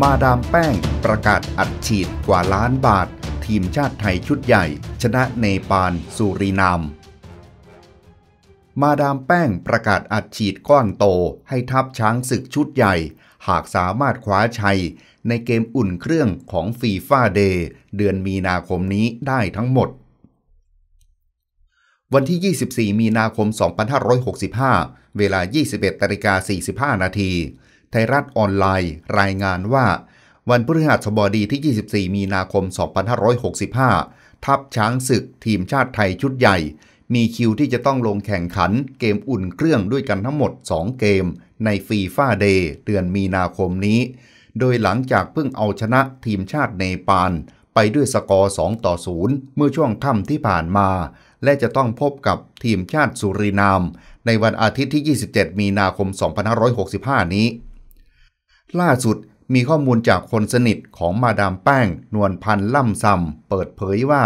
มาดามแป้งประกาศอัดฉีดกว่าล้านบาท ทีมชาติไทยชุดใหญ่ ชนะเนปาลสุรินาม มาดามแป้งประกาศอัดฉีดก้อนโต ให้ทัพช้างศึกชุดใหญ่ หากสามารถคว้าชัย ในเกมอุ่นเครื่องของฟีฟ่าเดย์เดือนมีนาคมนี้ได้ทั้งหมด วันที่ 24 มีนาคม 2565 เวลา 21นาิกา45 นาทีไทยรัฐออนไลน์รายงานว่า วันพฤหัสบดีที่ 24 มีนาคม 2565 ทัพช้างศึกทีมชาติไทยชุดใหญ่ มีคิวที่จะต้องลงแข่งขันเกมอุ่นเครื่องด้วยกันทั้งหมด 2 เกม ในฟีฟ่าเดย์เดือนมีนาคมนี้ โดยหลังจากเพิ่งเอาชนะทีมชาติเนปาลไปด้วยสกอร์2ต่อ0เมื่อช่วงค่ำที่ผ่านมา และจะต้องพบกับทีมชาติสุรินาม ในวันอาทิตย์ที่ 27 มีนาคม 2565 นี้ล่าสุดมีข้อมูลจากคนสนิทของมาดามแป้ง นวลพันธ์ล่ำซำเปิดเผยว่า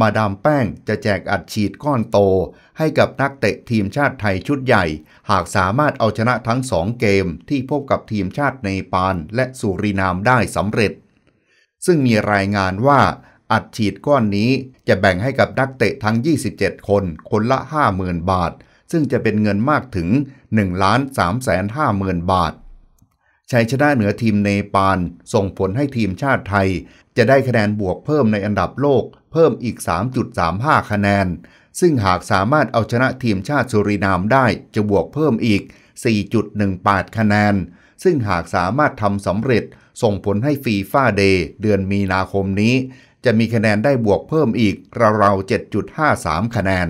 มาดามแป้งจะแจกอัดฉีดก้อนโตให้กับ นักเตะทีมชาติไทยชุดใหญ่ หากสามารถเอาชนะทั้งสองเกมที่พบกับทีมชาติเนปาลและสุรินามได้สำเร็จ ซึ่งมีรายงานว่าอัดฉีดก้อนนี้จะแบ่งให้กับนักเตะทั้ง 27 คนคนละ 50,000 บาทซึ่งจะเป็นเงินมากถึง1ล้าน3 5 0 0 0 0บาทชัยชนะเหนือทีม เนปาล ส่งผลให้ทีมชาติไทย จะได้คะแนน บวกเพิ่มในอันดับโลก เพิ่มอีก 3.35 คะแนน ซึ่งหากสามารถเอาชนะทีมชาติสุรินามได้ จะบวกเพิ่มอีก 4.18 คะแนน ซึ่งหากสามารถทำสำเร็จ ส่งผลให้ฟีฟ่าเดย์เดือนมีนาคมนี้ จะมีคะแนนได้บวกเพิ่มอีกราวๆ7.53 คะแนน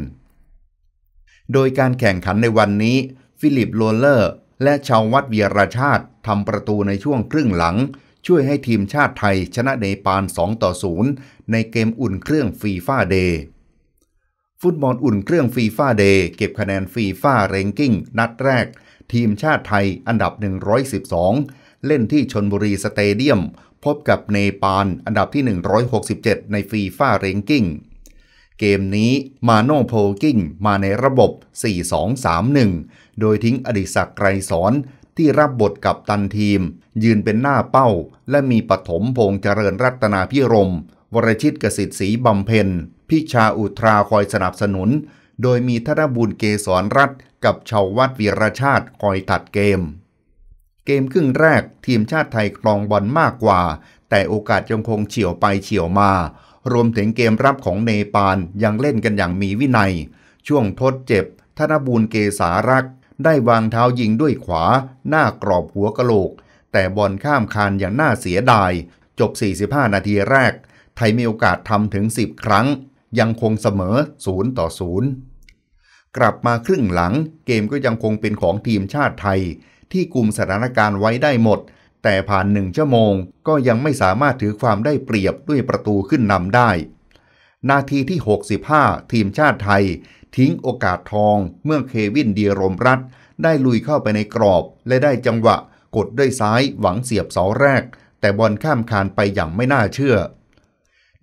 โดยการแข่งขันในวันนี้ ฟิลิปโรเลอร์และชาววัดเวียรชาติทำประตูในช่วงครึ่งหลัง ช่วยให้ทีมชาติไทยชนะเนปาล2ต่อ0ในเกมอุ่นเครื่องฟีฟ่าเดย์ฟุตบอลอุ่นเครื่องฟีฟ่าเดย์เก็บคะแนนฟีฟ่าเรนกิ้งนัดแรก ทีมชาติไทยอันดับ 112 เล่นที่ชนบุรีสเตเดียม พบกับเนปาลอันดับที่ 167 ในฟีฟ่าเรนกิ้งเกมนี้มาโน่โพกิ้ง มาในระบบ 4-2-3-1 โดยทิ้งอดิศักไกรสอนที่รับบทกับตันทีม ยืนเป็นหน้าเป้า และมีปฐมพงษ์เจริญรัตนาพิรมวรชิตกสิทธิ์ศรีบำเพ็ญพิชาอุตราคอยสนับสนุน โดยมีธนบุญเกษรรัตกับชาววัดวีรชาติคอยตัดเกม เกมครึ่งแรกทีมชาติไทยครองบอลมากกว่า แต่โอกาสยังคงเฉียวไปเฉียวมารวมถึงเกมรับของเนปาลยังเล่นกันอย่างมีวินัย ช่วงทดเจ็บ ธนบูลเกษารัก ได้วางเท้ายิงด้วยขวา หน้ากรอบหัวกะโหลก แต่บอลข้ามคานอย่างน่าเสียดาย จบ 45 นาทีแรก ไทยมีโอกาสทำถึง 10 ครั้ง ยังคงเสมอ0ต่อ0กลับมาครึ่งหลัง เกมก็ยังคงเป็นของทีมชาติไทย ที่กลุ่มสถานการณ์ไว้ได้หมดแต่ผ่านหนึ่งชั่วโมงก็ยังไม่สามารถถือความได้เปรียบด้วยประตูขึ้นนำได้ นาทีที่ 65 ทีมชาติไทยทิ้งโอกาสทองเมื่อเควินเดียรมรัตได้ลุยเข้าไปในกรอบและได้จังหวะกดด้วยซ้ายหวังเสียบเสาแรก แต่บอลข้ามคานไปอย่างไม่น่าเชื่อ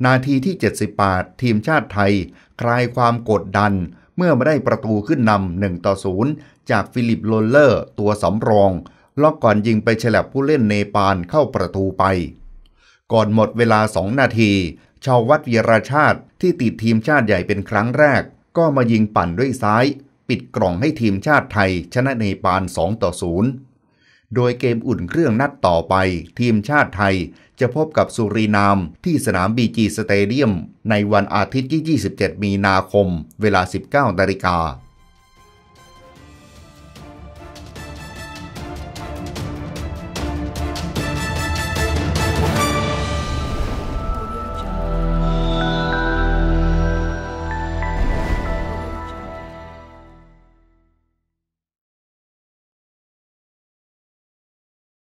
นาทีที่ 78 ทีมชาติไทยคลายความกดดันเมื่อไม่ได้ประตูขึ้นนำ1ต่อ0จากฟิลิปโลเลอร์ ตัวสำรองล็อกก่อนยิงไปฉลับผู้เล่นเนปาลเข้าประตูไป ก่อนหมดเวลาสองนาที ชาววัดเวียราชาติที่ติดทีมชาติใหญ่เป็นครั้งแรก ก็มายิงปั่นด้วยซ้าย ปิดกล่องให้ทีมชาติไทยชนะเนปาล2ต่อ0โดยเกมอุ่นเครื่องนัดต่อไป ทีมชาติไทยจะพบกับสุรินาม ที่สนามบีจีสเตเดียมในวันอาทิตย์ที่27 มีนาคม เวลา 19นาฬิกา